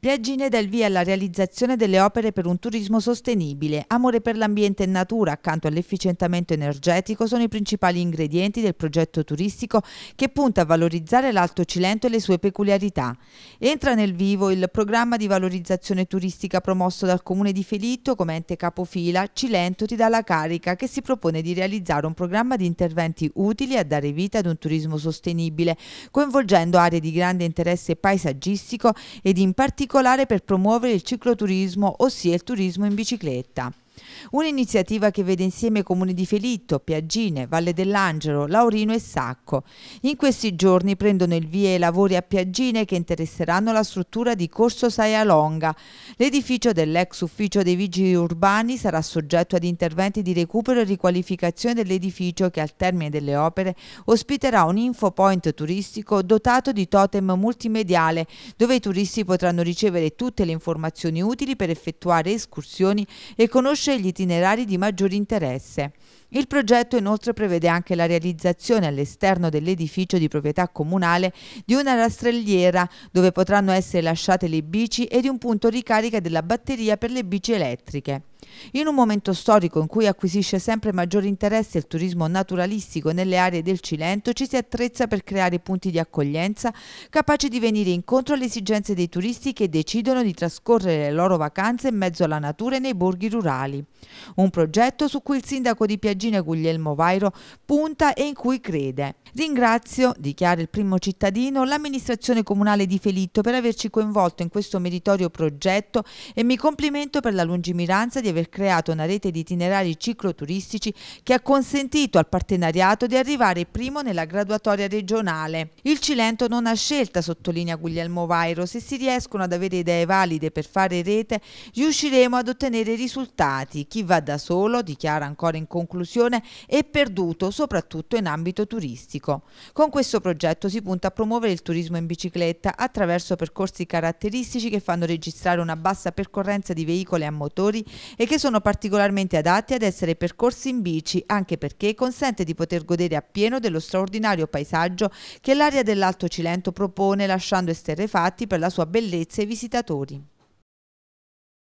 Piagine dà il via alla realizzazione delle opere per un turismo sostenibile. Amore per l'ambiente e natura, accanto all'efficientamento energetico, sono i principali ingredienti del progetto turistico che punta a valorizzare l'Alto Cilento e le sue peculiarità. Entra nel vivo il programma di valorizzazione turistica promosso dal Comune di Felitto come ente capofila Cilento ti dà la carica, che si propone di realizzare un programma di interventi utili a dare vita ad un turismo sostenibile, coinvolgendo aree di grande interesse paesaggistico ed in particolare particolare per promuovere il cicloturismo, ossia il turismo in bicicletta. Un'iniziativa che vede insieme i comuni di Felitto, Piaggine, Valle dell'Angelo, Laurino e Sacco. In questi giorni prendono il via i lavori a Piaggine che interesseranno la struttura di Corso Saia Longa. L'edificio dell'ex ufficio dei vigili urbani sarà soggetto ad interventi di recupero e riqualificazione dell'edificio che al termine delle opere ospiterà un infopoint turistico dotato di totem multimediale dove i turisti potranno ricevere tutte le informazioni utili per effettuare escursioni e conoscere tracce gli itinerari di maggior interesse. Il progetto inoltre prevede anche la realizzazione all'esterno dell'edificio di proprietà comunale di una rastrelliera dove potranno essere lasciate le bici e di un punto ricarica della batteria per le bici elettriche. In un momento storico in cui acquisisce sempre maggiore interesse il turismo naturalistico nelle aree del Cilento, ci si attrezza per creare punti di accoglienza capaci di venire incontro alle esigenze dei turisti che decidono di trascorrere le loro vacanze in mezzo alla natura e nei borghi rurali. Un progetto su cui il sindaco di Piaggina Guglielmo Vairo punta e in cui crede. Ringrazio, dichiara il primo cittadino, l'amministrazione comunale di Felitto per averci coinvolto in questo meritorio progetto e mi complimento per la lungimiranza di aver creato una rete di itinerari cicloturistici che ha consentito al partenariato di arrivare primo nella graduatoria regionale. Il Cilento non ha scelta, sottolinea Guglielmo Vairo, se si riescono ad avere idee valide per fare rete riusciremo ad ottenere risultati. Chi va da solo, dichiara ancora in conclusione, è perduto soprattutto in ambito turistico. Con questo progetto si punta a promuovere il turismo in bicicletta attraverso percorsi caratteristici che fanno registrare una bassa percorrenza di veicoli a motori e che sono particolarmente adatti ad essere percorsi in bici, anche perché consente di poter godere appieno dello straordinario paesaggio che l'area dell'Alto Cilento propone, lasciando esterrefatti per la sua bellezza i visitatori.